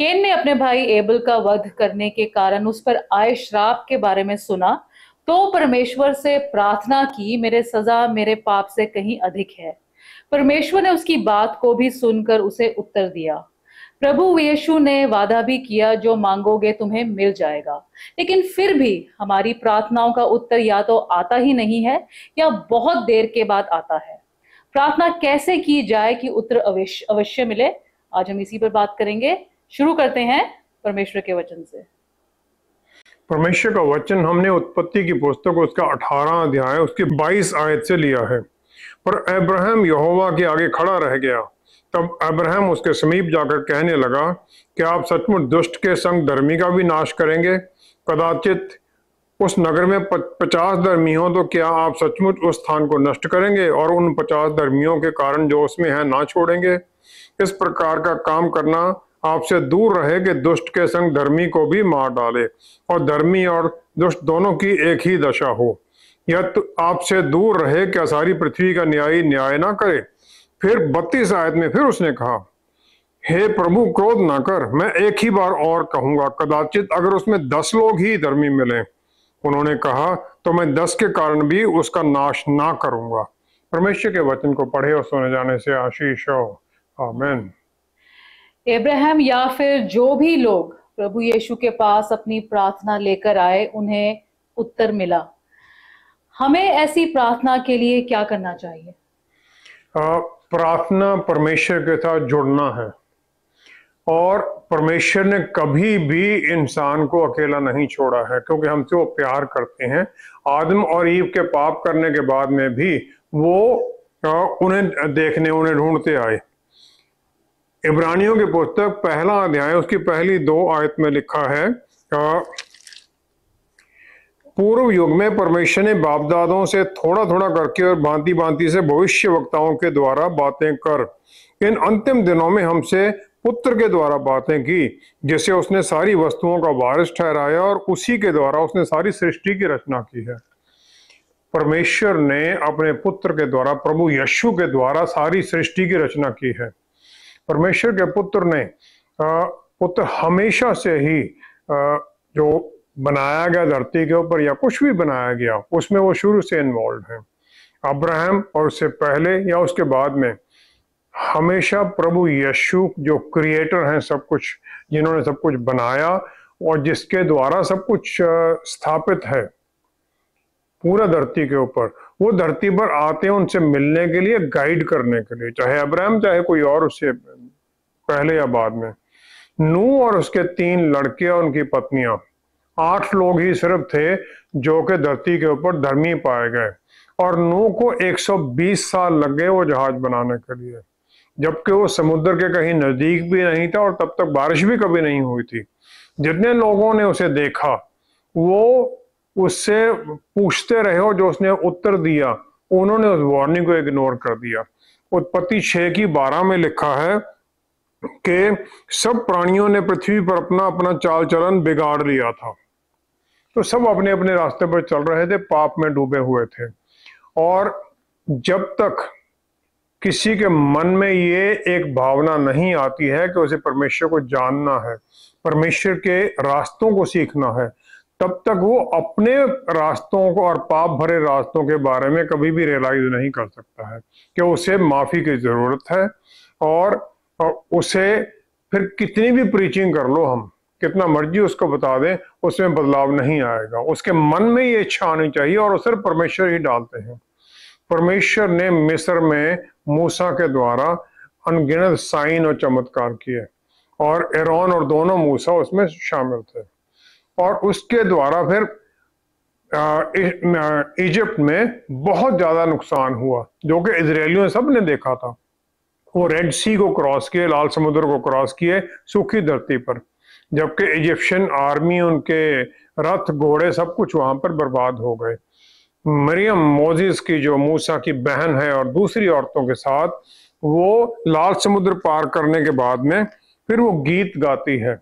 केन ने अपने भाई एबल का वध करने के कारण उस पर आए श्राप के बारे में सुना तो परमेश्वर से प्रार्थना की मेरे सजा मेरे पाप से कहीं अधिक है परमेश्वर ने उसकी बात को भी सुनकर उसे उत्तर दिया प्रभु यीशु ने वादा भी किया जो मांगोगे तुम्हें मिल जाएगा लेकिन फिर भी हमारी प्रार्थनाओं का उत्तर या तो आता ही नहीं है या बहुत देर के बाद आता है प्रार्थना कैसे की जाए कि उत्तर अवश्य अवश्य मिले आज हम इसी पर बात करेंगे शुरू करते हैं परमेश्वर के वचन से परमेश्वर का वचन हमने उत्पत्ति की पुस्तक उसका अठारह अध्याय उसके बाईस आयत से लिया है पर अब्राहम यहोवा के आगे खड़ा रह गया तब अब्राहम उसके समीप जाकर कहने लगा कि आप सचमुच दुष्ट के संग धर्मी का भी नाश करेंगे कदाचित उस नगर में पचास धर्मी हो तो क्या आप सचमुच उस स्थान को नष्ट करेंगे और उन पचास धर्मियों के कारण जो उसमें है ना छोड़ेंगे इस प्रकार का काम करना आपसे दूर रहे कि दुष्ट के संग धर्मी को भी मार डाले और धर्मी और दुष्ट दोनों की एक ही दशा हो यह आपसे दूर रहे कि सारी पृथ्वी का न्यायी न्याय ना करे फिर बत्तीस आयत में फिर उसने कहा हे प्रभु क्रोध ना कर मैं एक ही बार और कहूंगा कदाचित अगर उसमें दस लोग ही धर्मी मिले उन्होंने कहा तो मैं दस के कारण भी उसका नाश ना करूंगा परमेश्वर के वचन को पढ़े और सुने जाने से आशीष हो आमेन एब्राहम या फिर जो भी लोग प्रभु यीशु के पास अपनी प्रार्थना लेकर आए उन्हें उत्तर मिला हमें ऐसी प्रार्थना के लिए क्या करना चाहिए प्रार्थना परमेश्वर के साथ जुड़ना है और परमेश्वर ने कभी भी इंसान को अकेला नहीं छोड़ा है क्योंकि हमसे वो तो प्यार करते हैं आदम और ईव के पाप करने के बाद में भी वो उन्हें देखने उन्हें ढूंढते आए इब्रानियों की पुस्तक पहला अध्याय उसकी पहली दो आयत में लिखा है पूर्व युग में परमेश्वर ने बापदादों से थोड़ा थोड़ा करके और भांति भांति से भविष्य वक्ताओं के द्वारा बातें कर इन अंतिम दिनों में हमसे पुत्र के द्वारा बातें की जिसे उसने सारी वस्तुओं का वारिस ठहराया और उसी के द्वारा उसने सारी सृष्टि की रचना की है परमेश्वर ने अपने पुत्र के द्वारा प्रभु यशु के द्वारा सारी सृष्टि की रचना की है परमेश्वर के पुत्र ने पुत्र हमेशा से ही जो बनाया गया धरती के ऊपर या कुछ भी बनाया गया उसमें वो शुरू से इन्वॉल्व है अब्राहम और उससे पहले या उसके बाद में हमेशा प्रभु यशु जो क्रिएटर हैं सब कुछ जिन्होंने सब कुछ बनाया और जिसके द्वारा सब कुछ स्थापित है पूरा धरती के ऊपर वो धरती पर आते हैं उनसे मिलने के लिए गाइड करने के लिए चाहे अब्राहम चाहे कोई और उससे पहले या बाद में नू और उसके तीन लड़के और उनकी पत्नियां आठ लोग ही सिर्फ थे जो कि धरती के ऊपर धर्मी पाए गए और नू को 120 साल लग गए वो जहाज बनाने के लिए जबकि वो समुद्र के कहीं नजदीक भी नहीं था और तब तक बारिश भी कभी नहीं हुई थी जितने लोगों ने उसे देखा वो उससे पूछते रहे और जो उसने उत्तर दिया उन्होंने उस वार्निंग को इग्नोर कर दिया उत्पत्ति छः की बारह में लिखा है कि सब प्राणियों ने पृथ्वी पर अपना अपना चाल चलन बिगाड़ लिया था तो सब अपने अपने रास्ते पर चल रहे थे पाप में डूबे हुए थे और जब तक किसी के मन में ये एक भावना नहीं आती है कि उसे परमेश्वर को जानना है परमेश्वर के रास्तों को सीखना है तब तक वो अपने रास्तों को और पाप भरे रास्तों के बारे में कभी भी रियलाइज नहीं कर सकता है कि उसे माफी की जरूरत है और और उसे फिर कितनी भी प्रीचिंग कर लो हम कितना मर्जी उसको बता दें उसमें बदलाव नहीं आएगा उसके मन में ये इच्छा आनी चाहिए और उसे परमेश्वर ही डालते हैं परमेश्वर ने मिस्र में मूसा के द्वारा अनगिनत साइन और चमत्कार किए और एरोन और दोनों मूसा उसमें शामिल थे और उसके द्वारा फिर इजिप्ट में बहुत ज़्यादा नुकसान हुआ जो कि इसराइलियों सब ने देखा था वो रेड सी को क्रॉस किए लाल समुद्र को क्रॉस किए सूखी धरती पर जबकि इजिप्शियन आर्मी उनके रथ घोड़े सब कुछ वहां पर बर्बाद हो गए मरियम मोजिस की जो मूसा की बहन है और दूसरी औरतों के साथ वो लाल समुद्र पार करने के बाद में फिर वो गीत गाती है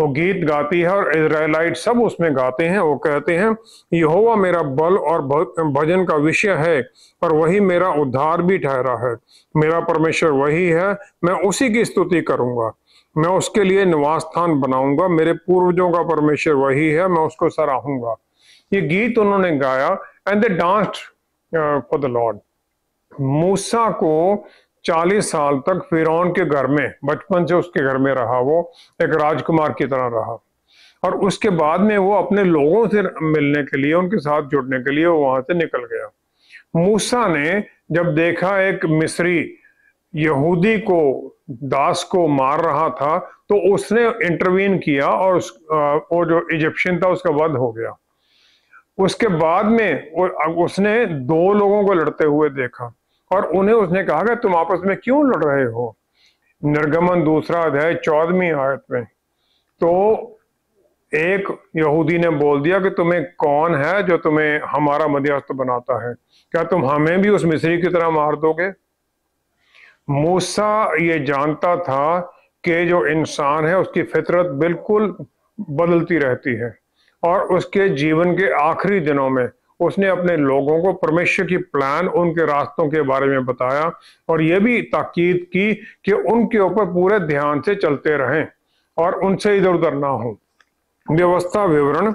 वो गीत गाती है और इसराइलाइट सब उसमें गाते हैं वो कहते हैं यहोवा मेरा बल और भजन का विषय है और वही मेरा उद्धार भी ठहरा है मेरा परमेश्वर वही है मैं उसी की स्तुति करूंगा मैं उसके लिए निवास स्थान बनाऊंगा मेरे पूर्वजों का परमेश्वर वही है मैं उसको सराहूंगा ये गीत उन्होंने गाया and they danced for the lord मूसा को 40 साल तक फिरौन के घर में बचपन से उसके घर में रहा वो एक राजकुमार की तरह रहा और उसके बाद में वो अपने लोगों से मिलने के लिए उनके साथ जुड़ने के लिए वो वहां से निकल गया मूसा ने जब देखा एक मिस्री यहूदी को दास को मार रहा था तो उसने इंटरवीन किया और उस वो जो इजिप्शियन था उसका वध हो गया उसके बाद में उसने दो लोगों को लड़ते हुए देखा और उन्हें उसने कहा कि तुम आपस में क्यों लड़ रहे हो निर्गमन दूसरा अध्याय चौदहवीं आयत में तो एक यहूदी ने बोल दिया कि तुम्हें कौन है जो तुम्हें हमारा मध्यस्थ बनाता है क्या तुम हमें भी उस मिस्री की तरह मार दोगे मूसा ये जानता था कि जो इंसान है उसकी फितरत बिल्कुल बदलती रहती है और उसके जीवन के आखिरी दिनों में उसने अपने लोगों को परमेश्वर की प्लान उनके रास्तों के बारे में बताया और यह भी ताकीद की कि उनके ऊपर पूरे ध्यान से चलते रहें और उनसे इधर उधर ना हो व्यवस्था विवरण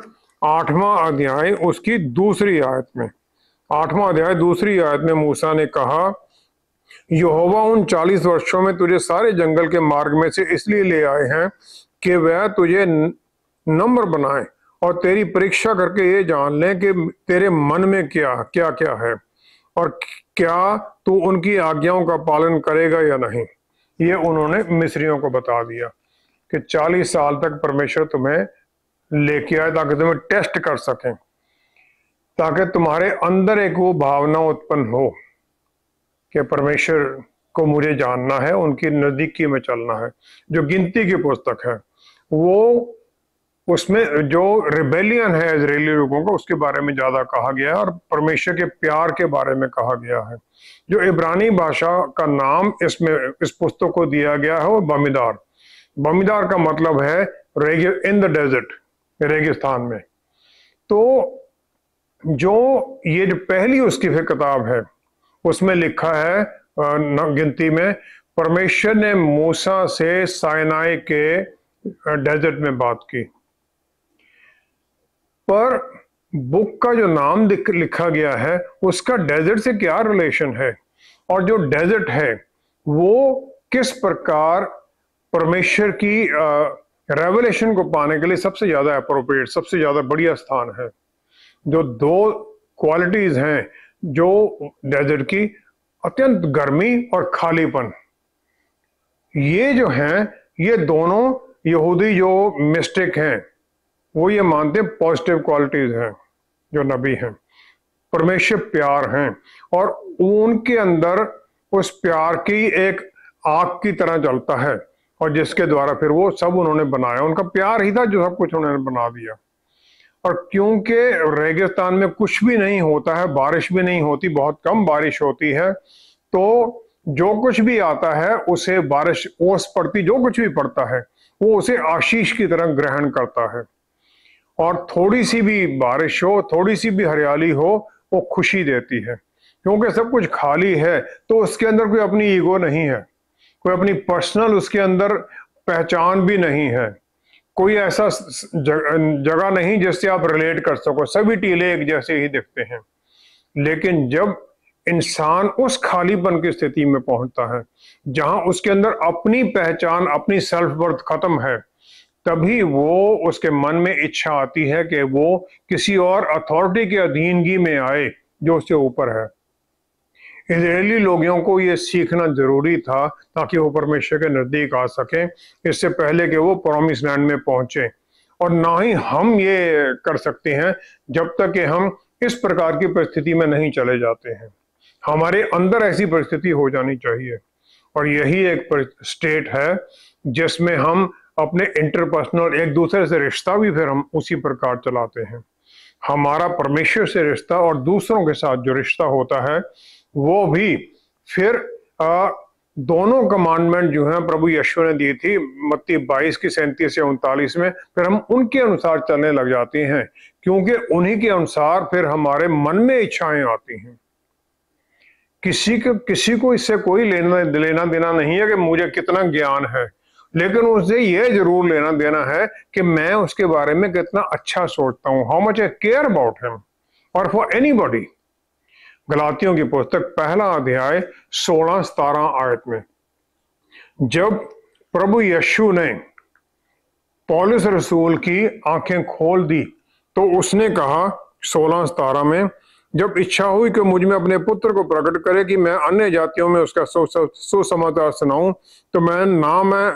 आठवां अध्याय उसकी दूसरी आयत में आठवां अध्याय दूसरी आयत में मूसा ने कहा यहोवा उन चालीस वर्षों में तुझे सारे जंगल के मार्ग में से इसलिए ले आए हैं कि वह तुझे नम्र बनाए और तेरी परीक्षा करके ये जान लें कि तेरे मन में क्या क्या क्या है और क्या तू उनकी आज्ञाओं का पालन करेगा या नहीं ये उन्होंने मिस्रियों को बता दिया कि चालीस साल तक परमेश्वर तुम्हें लेके आए ताकि तुम्हें टेस्ट कर सकें ताकि तुम्हारे अंदर एक वो भावना उत्पन्न हो कि परमेश्वर को मुझे जानना है उनकी नजदीकी में चलना है जो गिनती की पुस्तक है वो उसमें जो रिबेलियन है इसराइली लोगों का उसके बारे में ज़्यादा कहा गया है और परमेश्वर के प्यार के बारे में कहा गया है जो इब्रानी भाषा का नाम इसमें इस पुस्तक को दिया गया है वो बमीदार बमीदार का मतलब है रेगि इन द डेजर्ट रेगिस्तान में तो जो ये जो पहली उसकी फिर किताब है उसमें लिखा है गिनती में परमेश्वर ने मूसा से साइनाई के डेजर्ट में बात की पर बुक का जो नाम लिखा गया है उसका डेजर्ट से क्या रिलेशन है और जो डेजर्ट है वो किस प्रकार परमेश्वर की रेवलेशन को पाने के लिए सबसे ज्यादा अप्रोप्रिएट सबसे ज्यादा बढ़िया स्थान है जो दो क्वालिटीज हैं जो डेजर्ट की अत्यंत गर्मी और खालीपन ये जो हैं ये दोनों यहूदी जो मिस्टेक हैं वो ये मानते हैं पॉजिटिव क्वालिटीज हैं जो नबी हैं परमेश्वर प्यार हैं और उनके अंदर उस प्यार की एक आग की तरह जलता है और जिसके द्वारा फिर वो सब उन्होंने बनाया उनका प्यार ही था जो सब कुछ उन्होंने बना दिया और क्योंकि रेगिस्तान में कुछ भी नहीं होता है बारिश भी नहीं होती बहुत कम बारिश होती है तो जो कुछ भी आता है उसे बारिश ओस पड़ती जो कुछ भी पड़ता है वो उसे आशीष की तरह ग्रहण करता है और थोड़ी सी भी बारिश हो थोड़ी सी भी हरियाली हो वो खुशी देती है क्योंकि सब कुछ खाली है तो उसके अंदर कोई अपनी ईगो नहीं है कोई अपनी पर्सनल उसके अंदर पहचान भी नहीं है कोई ऐसा जगह नहीं जिससे आप रिलेट कर सको सभी टीले एक जैसे ही दिखते हैं लेकिन जब इंसान उस खालीपन की स्थिति में पहुंचता है जहां उसके अंदर अपनी पहचान अपनी सेल्फ वर्थ खत्म है तभी वो उसके मन में इच्छा आती है कि वो किसी और अथॉरिटी के अधीनगी में आए जो उससे ऊपर है इसराइली लोगों को ये सीखना जरूरी था ताकि वो परमेश्वर के नज़दीक आ सकें इससे पहले कि वो प्रोमिस लैंड में पहुंचे और ना ही हम ये कर सकते हैं जब तक कि हम इस प्रकार की परिस्थिति में नहीं चले जाते हैं हमारे अंदर ऐसी परिस्थिति हो जानी चाहिए और यही एक स्टेट है जिसमें हम अपने इंटरपर्सनल एक दूसरे से रिश्ता भी फिर हम उसी प्रकार चलाते हैं हमारा परमेश्वर से रिश्ता और दूसरों के साथ जो रिश्ता होता है वो भी फिर आ, दोनों कमांडमेंट जो है प्रभु यशु ने दी थी मत्ती बाईस की सैंतीस या उनतालीस में फिर हम उनके अनुसार चलने लग जाते हैं क्योंकि उन्हीं के अनुसार फिर हमारे मन में इच्छाएं आती हैं किसी को किसी को इससे कोई लेना लेना देना नहीं है कि मुझे कितना ज्ञान है लेकिन उसे ये जरूर लेना देना है कि मैं उसके बारे में कितना अच्छा सोचता हूं how much I care about him और फॉर एनी बॉडी गलातियों की पुस्तक पहला अध्याय सोलह सतारह आयत में जब प्रभु यशु ने पॉलिस रसूल की आंखें खोल दी तो उसने कहा सोलह सतारह में जब इच्छा हुई कि मुझ में अपने पुत्र को प्रकट करे कि मैं अन्य जातियों में उसका सुसमाचार सुनाऊं तो मैं ना मैं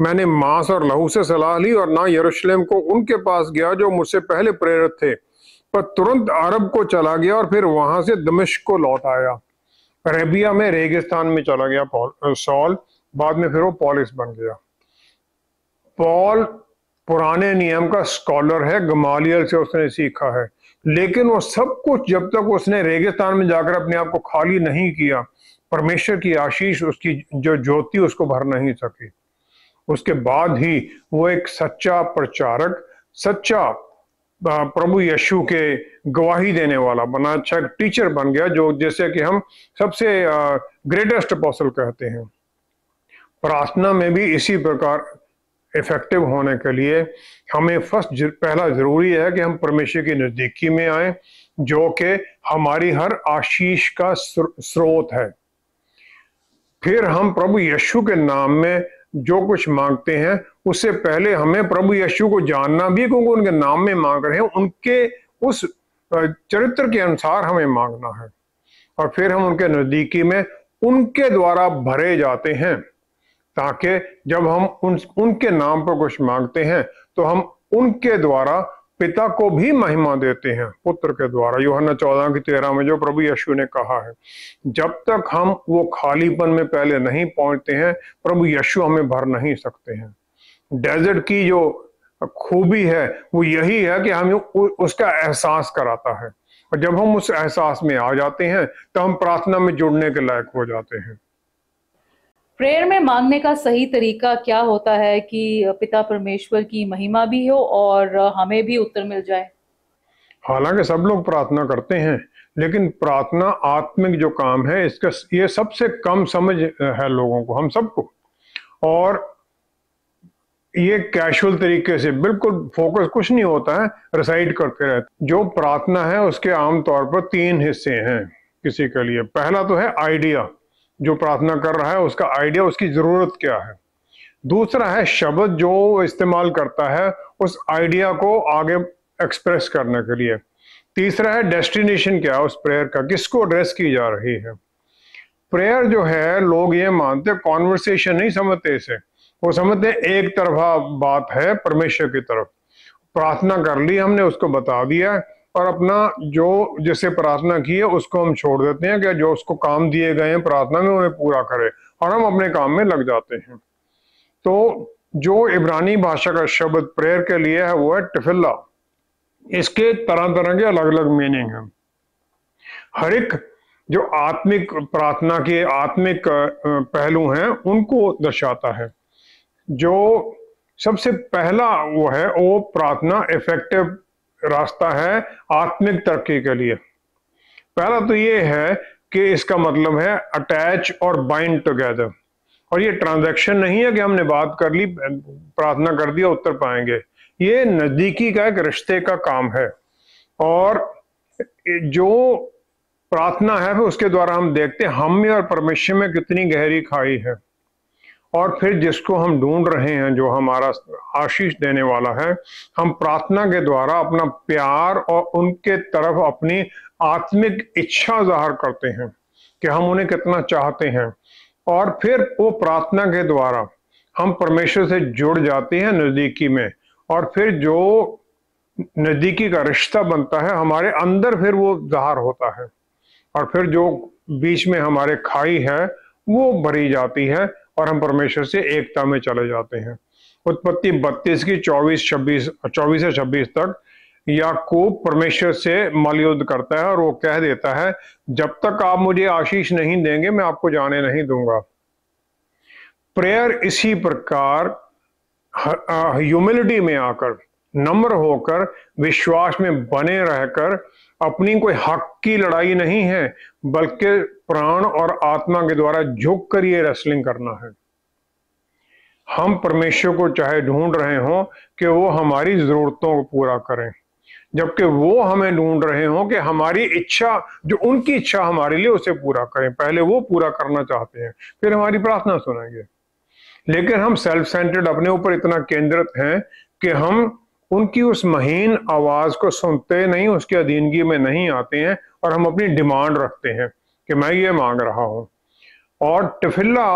मैंने मांस और लहू से सलाह ली और ना यरूशलेम को उनके पास गया जो मुझसे पहले प्रेरित थे पर तुरंत अरब को चला गया और फिर वहां से दमिश्क को लौट आया अरेबिया में रेगिस्तान में चला गया सॉल बाद में फिर वो पॉलिस बन गया पॉल पुराने नियम का स्कॉलर है गमालियल से उसने सीखा है लेकिन वो सब कुछ जब तक उसने रेगिस्तान में जाकर अपने आप को खाली नहीं किया परमेश्वर की आशीष उसकी जो ज्योति उसको भर नहीं सकी उसके बाद ही वो एक सच्चा प्रचारक सच्चा प्रभु यशु के गवाही देने वाला बना अच्छा टीचर बन गया जो जैसे कि हम सबसे ग्रेटेस्ट अपोसल कहते हैं प्रार्थना में भी इसी प्रकार इफेक्टिव होने के लिए हमें फर्स्ट जर, पहला जरूरी है कि हम परमेश्वर की नज़दीकी में आए जो कि हमारी हर आशीष का स्रोत है फिर हम प्रभु यशु के नाम में जो कुछ मांगते हैं उससे पहले हमें प्रभु यशु को जानना भी क्योंकि उनके नाम में मांग रहे हैं उनके उस चरित्र के अनुसार हमें मांगना है और फिर हम उनके नज़दीकी में उनके द्वारा भरे जाते हैं ताकि जब हम उन उनके नाम पर कुछ मांगते हैं तो हम उनके द्वारा पिता को भी महिमा देते हैं पुत्र के द्वारा योहना चौदह की तेरह में जो प्रभु यशु ने कहा है जब तक हम वो खालीपन में पहले नहीं पहुंचते हैं प्रभु यशु हमें भर नहीं सकते हैं डेजर्ट की जो खूबी है वो यही है कि हमें उसका एहसास कराता है और जब हम उस एहसास में आ जाते हैं तो हम प्रार्थना में जुड़ने के लायक हो जाते हैं प्रेयर में मांगने का सही तरीका क्या होता है कि पिता परमेश्वर की महिमा भी हो और हमें भी उत्तर मिल जाए हालांकि सब लोग प्रार्थना करते हैं लेकिन प्रार्थना आत्मिक जो काम है इसका ये सबसे कम समझ है लोगों को हम सबको और ये कैशुअल तरीके से बिल्कुल फोकस कुछ नहीं होता है रिसाइड करते रहते जो प्रार्थना है उसके आमतौर पर तीन हिस्से हैं किसी के लिए पहला तो है आइडिया जो प्रार्थना कर रहा है उसका आइडिया उसकी ज़रूरत क्या है दूसरा है शब्द जो इस्तेमाल करता है उस आइडिया को आगे एक्सप्रेस करने के लिए तीसरा है डेस्टिनेशन क्या है उस प्रेयर का किसको एड्रेस की जा रही है प्रेयर जो है लोग ये मानते कॉन्वर्सेशन नहीं समझते इसे वो समझते एक तरफा बात है परमेश्वर की तरफ प्रार्थना कर ली हमने उसको बता दिया और अपना जो जैसे प्रार्थना की है उसको हम छोड़ देते हैं कि जो उसको काम दिए गए हैं प्रार्थना में उन्हें पूरा करे और हम अपने काम में लग जाते हैं तो जो इब्रानी भाषा का शब्द प्रेयर के लिए है वो है टिफिल्ला इसके तरह तरह के अलग अलग मीनिंग हैं हर एक जो आत्मिक प्रार्थना के आत्मिक पहलू हैं उनको दर्शाता है जो सबसे पहला वो है वो प्रार्थना इफेक्टिव रास्ता है आत्मिक तरक्की के लिए पहला तो ये है कि इसका मतलब है अटैच और बाइंड टुगेदर और ये ट्रांजैक्शन नहीं है कि हमने बात कर ली प्रार्थना कर दिया उत्तर पाएंगे ये नजदीकी का एक रिश्ते का काम है और जो प्रार्थना है उसके द्वारा हम देखते हैं हम में और परमेश्वर में कितनी गहरी खाई है और फिर जिसको हम ढूंढ रहे हैं जो हमारा आशीष देने वाला है हम प्रार्थना के द्वारा अपना प्यार और उनके तरफ अपनी आत्मिक इच्छा जाहिर करते हैं कि हम उन्हें कितना चाहते हैं और फिर वो प्रार्थना के द्वारा हम परमेश्वर से जुड़ जाते हैं नज़दीकी में और फिर जो नज़दीकी का रिश्ता बनता है हमारे अंदर फिर वो जहर होता है और फिर जो बीच में हमारे खाई है वो भरी जाती है और हम परमेश्वर से एकता में चले जाते हैं उत्पत्ति 32 की 24 छब्बीस चौबीस से छब्बीस तक याकूब परमेश्वर से मलयुद्ध करता है और वो कह देता है जब तक आप मुझे आशीष नहीं देंगे मैं आपको जाने नहीं दूंगा प्रेयर इसी प्रकार ह्यूमिलिटी में आकर नम्र होकर विश्वास में बने रहकर अपनी कोई हक की लड़ाई नहीं है बल्कि प्राण और आत्मा के द्वारा झुक कर ये रेसलिंग करना है हम परमेश्वर को चाहे ढूंढ रहे हों कि वो हमारी जरूरतों को पूरा करें जबकि वो हमें ढूंढ रहे हों कि हमारी इच्छा जो उनकी इच्छा हमारे लिए उसे पूरा करें पहले वो पूरा करना चाहते हैं फिर हमारी प्रार्थना सुनेंगे लेकिन हम सेल्फ सेंटर्ड अपने ऊपर इतना केंद्रित हैं कि हम उनकी उस महीन आवाज को सुनते नहीं उसकी अधीनगी में नहीं आते हैं और हम अपनी डिमांड रखते हैं कि मैं ये मांग रहा हूं और टफिल्ला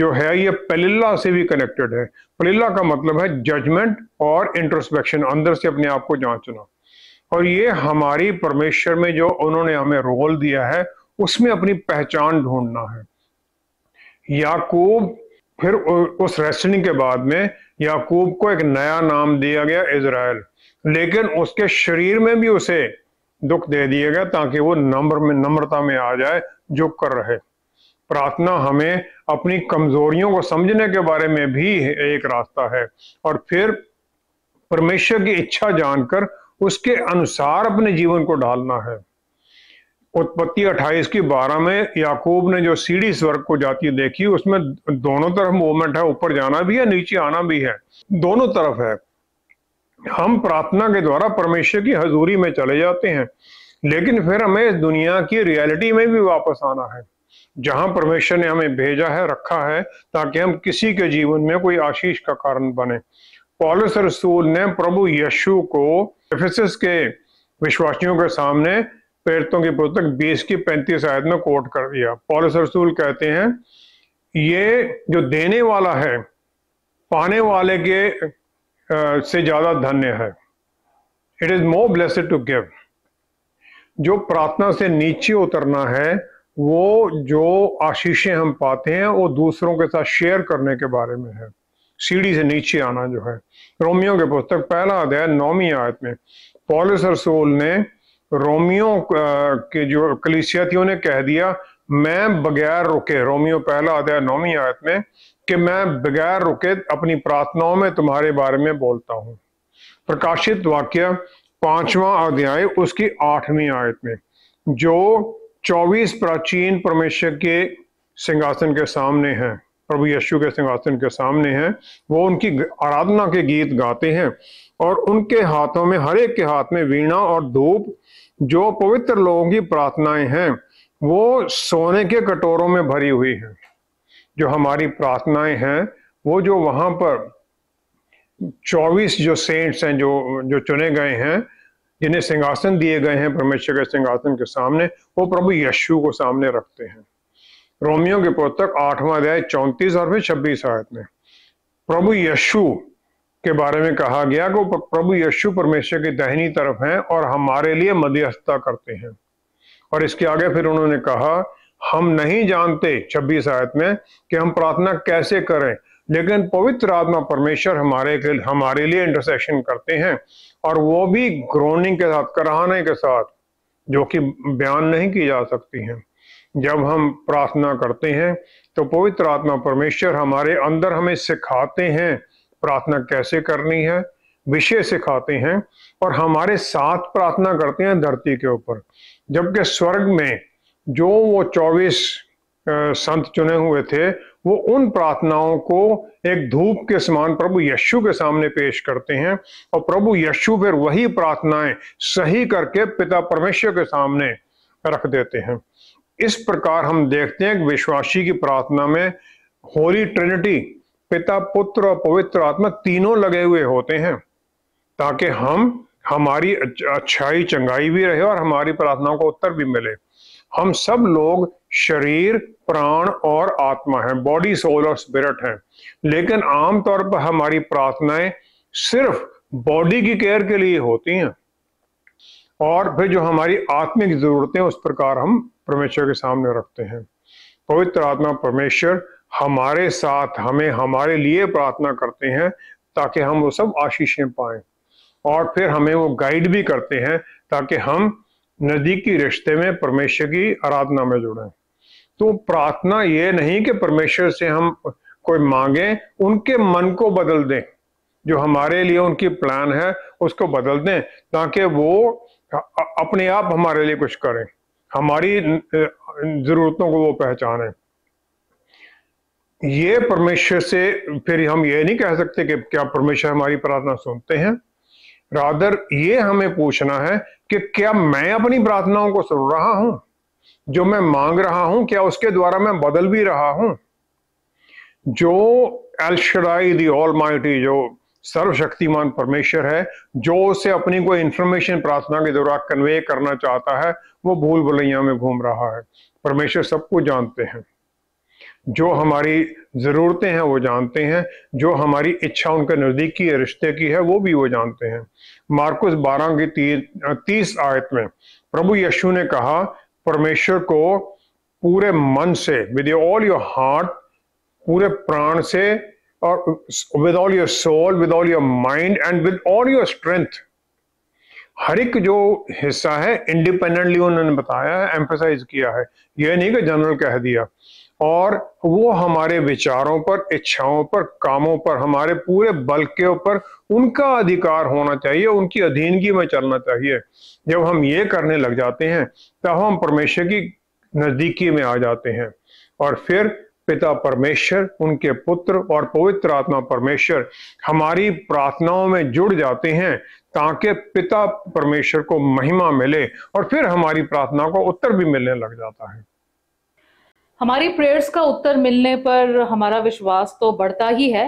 जो है ये पलिल्ला से भी कनेक्टेड है पलिल्ला का मतलब है जजमेंट और इंट्रोस्पेक्शन अंदर से अपने आप को जांचना और ये हमारी परमेश्वर में जो उन्होंने हमें रोल दिया है उसमें अपनी पहचान ढूंढना है याकूब फिर उस रेस्टिंग के बाद में याकूब को एक नया नाम दिया गया इसराइल लेकिन उसके शरीर में भी उसे दुख दे दिया गया ताकि वो नम्र में नम्रता में आ जाए जो कर रहे प्रार्थना हमें अपनी कमजोरियों को समझने के बारे में भी एक रास्ता है और फिर परमेश्वर की इच्छा जानकर उसके अनुसार अपने जीवन को ढालना है उत्पत्ति 28 की 12 में याकूब ने जो सीढ़ी स्वर्ग को जाती देखी उसमें दोनों तरफ मूवमेंट है ऊपर जाना भी है नीचे आना भी है दोनों तरफ है हम प्रार्थना के द्वारा परमेश्वर की हजूरी में चले जाते हैं लेकिन फिर हमें इस दुनिया की रियलिटी में भी वापस आना है जहां परमेश्वर ने हमें भेजा है रखा है ताकि हम किसी के जीवन में कोई आशीष का कारण बने पॉलिस रसूल ने प्रभु यशु को के विश्वासियों के सामने प्रेरितों की पुस्तक 20 की पैंतीस आयत में कोट कर दिया पॉलिस रसूल कहते हैं ये जो देने वाला है पाने वाले के आ, से ज़्यादा धन्य है it is more blessed to give जो प्रार्थना से नीचे उतरना है वो जो आशीषें हम पाते हैं वो दूसरों के साथ शेयर करने के बारे में है सीढ़ी से नीचे आना जो है रोमियो के पुस्तक पहला अध्याय नौवीं आयत में पॉलिस रसूल ने रोमियो के जो थी ने कह दिया मैं बगैर रुके रोमियो पहला अध्याय नौवीं आयत में कि मैं बगैर रुके अपनी प्रार्थनाओं में तुम्हारे बारे में बोलता हूँ प्रकाशित वाक्य पांचवा अध्याय उसकी आठवीं आयत में जो चौबीस प्राचीन परमेश्वर के सिंहासन के सामने हैं प्रभु यशु के सिंहासन के सामने हैं वो उनकी आराधना के गीत गाते हैं और उनके हाथों में हर एक के हाथ में वीणा और धूप जो पवित्र लोगों की प्रार्थनाएं हैं वो सोने के कटोरों में भरी हुई हैं जो हमारी प्रार्थनाएं हैं वो जो वहां पर चौबीस जो सेंट्स हैं जो जो चुने गए हैं जिन्हें सिंहासन दिए गए हैं परमेश्वर के सिंहासन के सामने वो प्रभु यशु को सामने रखते हैं रोमियो के पुस्तक आठवां अध्याय चौंतीस और फिर छब्बीस आयत में प्रभु यशु के बारे में कहा गया कि प्रभु यशु परमेश्वर की दहनी तरफ हैं और हमारे लिए मध्यस्थता करते हैं और इसके आगे फिर उन्होंने कहा हम नहीं जानते छब्बीस आयत में कि हम प्रार्थना कैसे करें लेकिन पवित्र आत्मा परमेश्वर हमारे के हमारे लिए इंटरसेक्शन करते हैं और वो भी ग्रोनिंग के साथ कराहने के साथ जो कि बयान नहीं की जा सकती हैं जब हम प्रार्थना करते हैं तो पवित्र आत्मा परमेश्वर हमारे अंदर हमें सिखाते हैं प्रार्थना कैसे करनी है विषय सिखाते हैं और हमारे साथ प्रार्थना करते हैं धरती के ऊपर जबकि स्वर्ग में जो वो चौबीस संत चुने हुए थे वो उन प्रार्थनाओं को एक धूप के समान प्रभु यशु के सामने पेश करते हैं और प्रभु यशु फिर वही प्रार्थनाएं सही करके पिता परमेश्वर के सामने रख देते हैं इस प्रकार हम देखते हैं कि विश्वासी की प्रार्थना में होली ट्रिनिटी पिता पुत्र और पवित्र आत्मा तीनों लगे हुए होते हैं ताकि हम हमारी अच्छाई चंगाई भी रहे और हमारी प्रार्थनाओं का उत्तर भी मिले हम सब लोग शरीर प्राण और आत्मा हैं बॉडी सोल और स्पिरिट हैं लेकिन आमतौर पर हमारी प्रार्थनाएं सिर्फ बॉडी की केयर के लिए होती हैं और फिर जो हमारी आत्मिक जरूरतें उस प्रकार हम परमेश्वर के सामने रखते हैं पवित्र आत्मा परमेश्वर हमारे साथ हमें हमारे लिए प्रार्थना करते हैं ताकि हम वो सब आशीषें पाए और फिर हमें वो गाइड भी करते हैं ताकि हम नजदीकी रिश्ते में परमेश्वर की आराधना में जुड़े तो प्रार्थना ये नहीं कि परमेश्वर से हम कोई मांगे उनके मन को बदल दें जो हमारे लिए उनकी प्लान है उसको बदल दें ताकि वो अपने आप हमारे लिए कुछ करें हमारी ज़रूरतों को वो पहचाने ये परमेश्वर से फिर हम ये नहीं कह सकते कि क्या परमेश्वर हमारी प्रार्थना सुनते हैं रादर ये हमें पूछना है कि क्या मैं अपनी प्रार्थनाओं को सुन रहा हूं जो मैं मांग रहा हूं क्या उसके द्वारा मैं बदल भी रहा हूं जो एल्शराई दी ऑल माइटी जो सर्वशक्तिमान परमेश्वर है जो उसे अपनी कोई इंफॉर्मेशन प्रार्थना के द्वारा कन्वे करना चाहता है वो भूल भुलैया में घूम रहा है परमेश्वर सबको जानते हैं जो हमारी ज़रूरतें हैं वो जानते हैं जो हमारी इच्छा उनके नजदीकी रिश्ते की है वो भी वो जानते हैं मार्कुस बारह की तीस आयत में प्रभु यशु ने कहा परमेश्वर को पूरे मन से विद ऑल योर हार्ट पूरे प्राण से or uh, with all your soul, with all your mind, and with all your strength. हर एक जो हिस्सा है इंडिपेंडेंटली उन्होंने बताया है एम्फोसाइज किया है यह नहीं कि जनरल कह दिया और वो हमारे विचारों पर इच्छाओं पर कामों पर हमारे पूरे बल के ऊपर उनका अधिकार होना चाहिए उनकी अधीनगी में चलना चाहिए जब हम ये करने लग जाते हैं तब हम परमेश्वर की नज़दीकी में आ जाते हैं और फिर पिता परमेश्वर उनके पुत्र और पवित्र आत्मा परमेश्वर हमारी प्रार्थनाओं में जुड़ जाते हैं ताकि पिता परमेश्वर को महिमा मिले और फिर हमारी प्रार्थना को उत्तर भी मिलने लग जाता है हमारी प्रेयर्स का उत्तर मिलने पर हमारा विश्वास तो बढ़ता ही है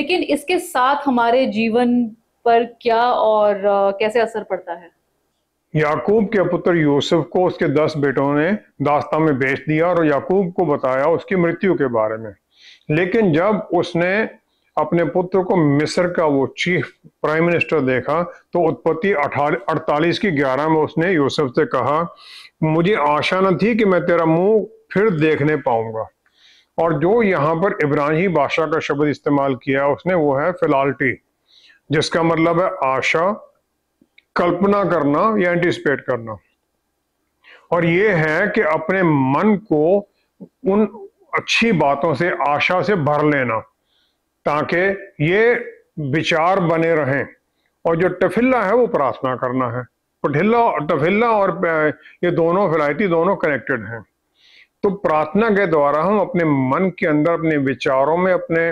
लेकिन इसके साथ हमारे जीवन पर क्या और कैसे असर पड़ता है याकूब के पुत्र यूसुफ को उसके दस बेटों ने दास्ता में बेच दिया और याकूब को बताया उसकी मृत्यु के बारे में लेकिन जब उसने अपने पुत्र को मिस्र का वो चीफ प्राइम मिनिस्टर देखा तो उत्पत्ति अड़तालीस की ग्यारह में उसने यूसुफ से कहा मुझे आशा न थी कि मैं तेरा मुंह फिर देखने पाऊंगा और जो यहाँ पर इब्रानी भाषा का शब्द इस्तेमाल किया उसने वो है फिलाल्टी जिसका मतलब है आशा कल्पना करना या एंटिसिपेट करना और ये है कि अपने मन को उन अच्छी बातों से आशा से भर लेना ताकि ये विचार बने रहें और जो टफिल्ला है वो प्रार्थना करना है पठिल्ला टफिल्ला और ये दोनों फिलायती दोनों कनेक्टेड हैं तो प्रार्थना के द्वारा हम अपने मन के अंदर अपने विचारों में अपने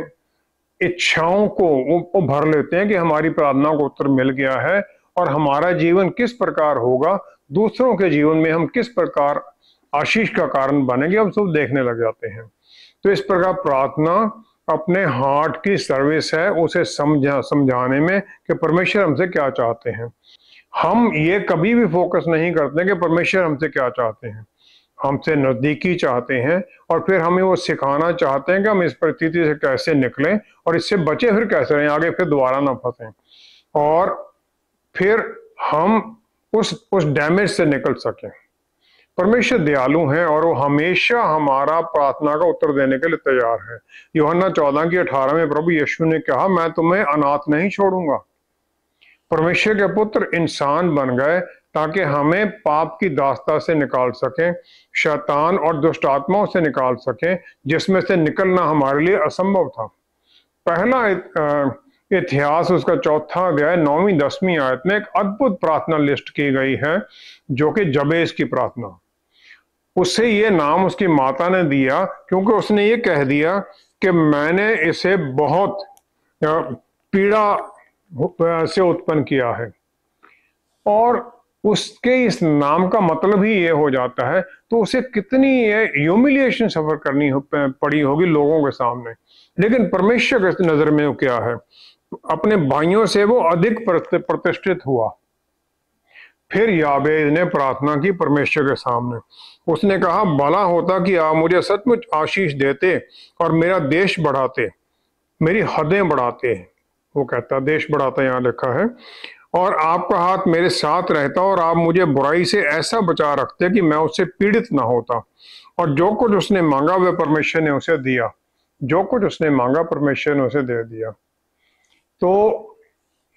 इच्छाओं को वो भर लेते हैं कि हमारी प्रार्थना को उत्तर मिल गया है और हमारा जीवन किस प्रकार होगा दूसरों के जीवन में हम किस प्रकार आशीष का कारण बनेंगे हम सब देखने लग जाते हैं तो इस प्रकार प्रार्थना अपने हार्ट की सर्विस है उसे समझा समझाने में कि परमेश्वर हमसे क्या चाहते हैं हम ये कभी भी फोकस नहीं करते कि परमेश्वर हमसे क्या चाहते हैं हमसे नज़दीकी चाहते हैं और फिर हमें वो सिखाना चाहते हैं कि हम इस परिस्थिति से कैसे निकलें और इससे बचे फिर कैसे रहें आगे फिर दोबारा ना फंसे और फिर हम उस उस डैमेज से निकल सके परमेश्वर दयालु हैं और वो हमेशा हमारा प्रार्थना का उत्तर देने के लिए तैयार है योहना चौदह की अठारह में प्रभु यीशु ने कहा मैं तुम्हें अनाथ नहीं छोड़ूंगा परमेश्वर के पुत्र इंसान बन गए ताकि हमें पाप की दास्ता से निकाल सकें शैतान और दुष्ट आत्माओं से निकाल सकें जिसमें से निकलना हमारे लिए असंभव था पहला इतिहास उसका चौथा अध्याय नौवीं दसवीं आयत में एक अद्भुत प्रार्थना लिस्ट की गई है जो कि जबेज की प्रार्थना उसे ये नाम उसकी माता ने दिया क्योंकि उसने ये कह दिया कि मैंने इसे बहुत पीड़ा से उत्पन्न किया है और उसके इस नाम का मतलब ही ये हो जाता है तो उसे कितनी ये ह्यूमिलिएशन सफर करनी हो, पड़ी होगी लोगों के सामने लेकिन परमेश्वर के नज़र में वो क्या है अपने भाइयों से वो अधिक प्रतिष्ठित हुआ फिर याबेद ने प्रार्थना की परमेश्वर के सामने उसने कहा भला होता कि आप मुझे सचमुच आशीष देते और मेरा देश बढ़ाते मेरी हदें बढ़ाते वो कहता देश बढ़ाता यहाँ लिखा है और आपका हाथ मेरे साथ रहता और आप मुझे बुराई से ऐसा बचा रखते कि मैं उससे पीड़ित ना होता और जो कुछ उसने मांगा वह परमेश्वर ने उसे दिया जो कुछ उसने मांगा परमेश्वर ने उसे दे दिया तो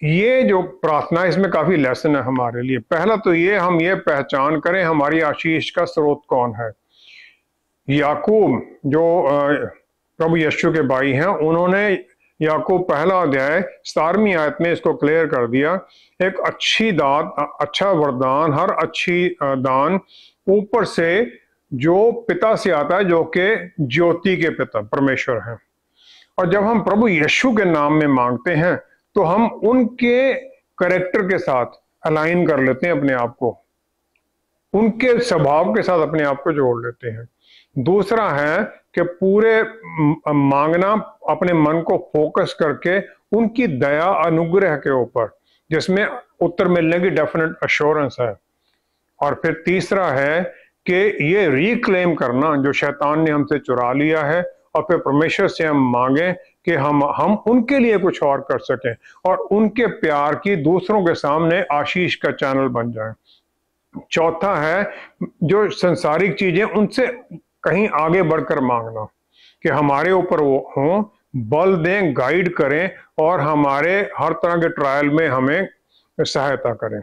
ये जो प्रार्थना है इसमें काफ़ी लेसन है हमारे लिए पहला तो ये हम ये पहचान करें हमारी आशीष का स्रोत कौन है याकूब जो प्रभु यशु के भाई हैं उन्होंने याकूब पहला अध्याय सतारवी आयत में इसको क्लियर कर दिया एक अच्छी दात अच्छा वरदान हर अच्छी दान ऊपर से जो पिता से आता है जो कि ज्योति के पिता परमेश्वर हैं और जब हम प्रभु यशु के नाम में मांगते हैं तो हम उनके करेक्टर के साथ अलाइन कर लेते हैं अपने आप को उनके स्वभाव के साथ अपने आप को जोड़ लेते हैं दूसरा है कि पूरे मांगना अपने मन को फोकस करके उनकी दया अनुग्रह के ऊपर जिसमें उत्तर मिलने की डेफिनेट अश्योरेंस है और फिर तीसरा है कि ये रिक्लेम करना जो शैतान ने हमसे चुरा लिया है और फिर परमेश्वर से हम मांगे कि हम हम उनके लिए कुछ और कर सकें और उनके प्यार की दूसरों के सामने आशीष का चैनल बन जाए चौथा है जो संसारिक चीजें उनसे कहीं आगे बढ़कर मांगना कि हमारे ऊपर वो हों बल दें गाइड करें और हमारे हर तरह के ट्रायल में हमें सहायता करें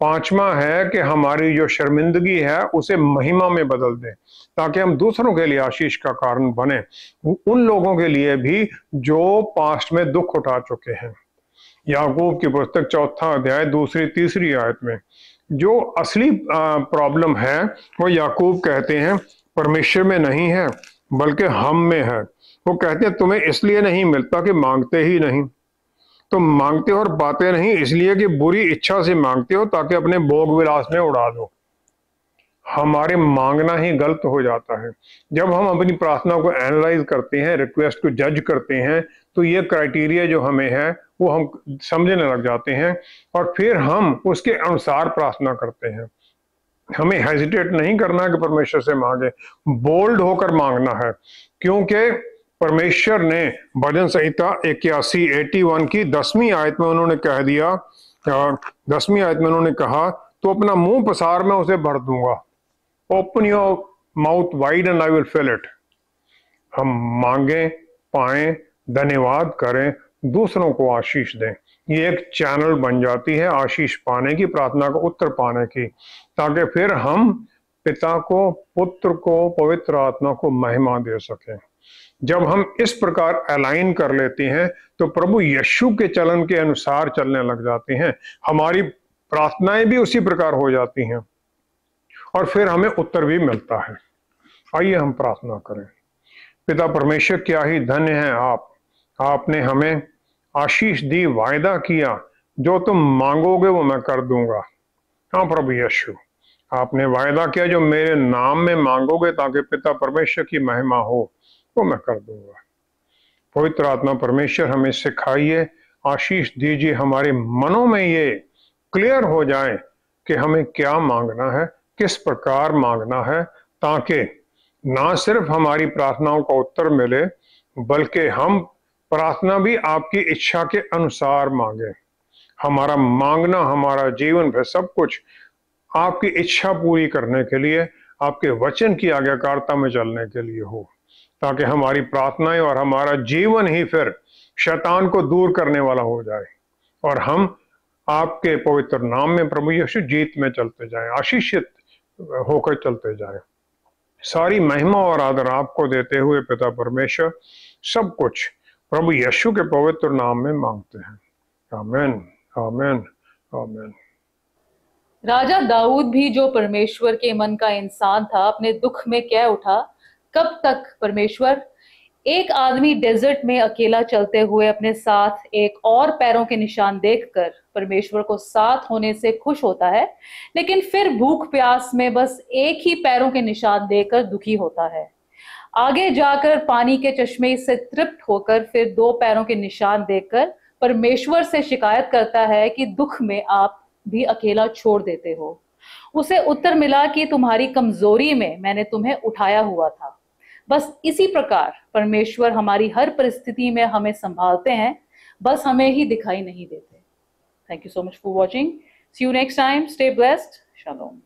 पांचवा है कि हमारी जो शर्मिंदगी है उसे महिमा में बदल दें ताकि हम दूसरों के लिए आशीष का कारण बने उन लोगों के लिए भी जो पास्ट में दुख उठा चुके हैं याकूब की पुस्तक चौथा अध्याय दूसरी तीसरी आयत में जो असली प्रॉब्लम है वो याकूब कहते हैं परमेश्वर में नहीं है बल्कि हम में है वो कहते हैं तुम्हें इसलिए नहीं मिलता कि मांगते ही नहीं तो मांगते हो और पाते नहीं इसलिए कि बुरी इच्छा से मांगते हो ताकि अपने भोग विलास में उड़ा दो हमारे मांगना ही गलत हो जाता है जब हम अपनी प्रार्थना को एनालाइज करते हैं रिक्वेस्ट को जज करते हैं तो ये क्राइटेरिया जो हमें है वो हम समझने लग जाते हैं और फिर हम उसके अनुसार प्रार्थना करते हैं हमें हेजिटेट नहीं करना कि परमेश्वर से मांगे बोल्ड होकर मांगना है क्योंकि परमेश्वर ने भजन संहिता इक्यासी एटी वन की दसवीं आयत में उन्होंने कह दिया दसवीं आयत में उन्होंने कहा तो अपना मुंह पसार में उसे भर दूंगा open your mouth wide and I will fill it हम मांगे पाए धन्यवाद करें दूसरों को आशीष दें ये एक चैनल बन जाती है आशीष पाने की प्रार्थना का उत्तर पाने की ताकि फिर हम पिता को पुत्र को पवित्र आत्मा को महिमा दे सकें जब हम इस प्रकार अलाइन कर लेते हैं तो प्रभु यशु के चलन के अनुसार चलने लग जाते हैं हमारी प्रार्थनाएं भी उसी प्रकार हो जाती हैं और फिर हमें उत्तर भी मिलता है आइए हम प्रार्थना करें पिता परमेश्वर क्या ही धन्य है आप आपने हमें आशीष दी वायदा किया जो तुम मांगोगे वो मैं कर दूंगा हाँ प्रभु यशु आपने वायदा किया जो मेरे नाम में मांगोगे ताकि पिता परमेश्वर की महिमा हो वो मैं कर दूंगा पवित्र आत्मा परमेश्वर हमें सिखाइए आशीष दीजिए हमारे मनों में ये क्लियर हो जाए कि हमें क्या मांगना है किस प्रकार मांगना है ताकि ना सिर्फ हमारी प्रार्थनाओं का उत्तर मिले बल्कि हम प्रार्थना भी आपकी इच्छा के अनुसार मांगे हमारा मांगना हमारा जीवन भर सब कुछ आपकी इच्छा पूरी करने के लिए आपके वचन की आज्ञाकारिता में चलने के लिए हो ताकि हमारी प्रार्थनाएं और हमारा जीवन ही फिर शैतान को दूर करने वाला हो जाए और हम आपके पवित्र नाम में प्रभु यीशु जीत में चलते जाए आशीषित होकर चलते जाए सारी महिमा और आदर आपको देते हुए पिता परमेश्वर सब कुछ प्रभु यशु के पवित्र नाम में मांगते हैं आमेन आमेन आमेन राजा दाऊद भी जो परमेश्वर के मन का इंसान था अपने दुख में कह उठा कब तक परमेश्वर एक आदमी डेजर्ट में अकेला चलते हुए अपने साथ एक और पैरों के निशान देखकर परमेश्वर को साथ होने से खुश होता है लेकिन फिर भूख प्यास में बस एक ही पैरों के निशान देकर दुखी होता है आगे जाकर पानी के चश्मे से तृप्त होकर फिर दो पैरों के निशान देखकर परमेश्वर से शिकायत करता है कि दुख में आप भी अकेला छोड़ देते हो उसे उत्तर मिला कि तुम्हारी कमजोरी में मैंने तुम्हें उठाया हुआ था बस इसी प्रकार परमेश्वर हमारी हर परिस्थिति में हमें संभालते हैं बस हमें ही दिखाई नहीं देते thank you so much for watching see you next time stay blessed shalom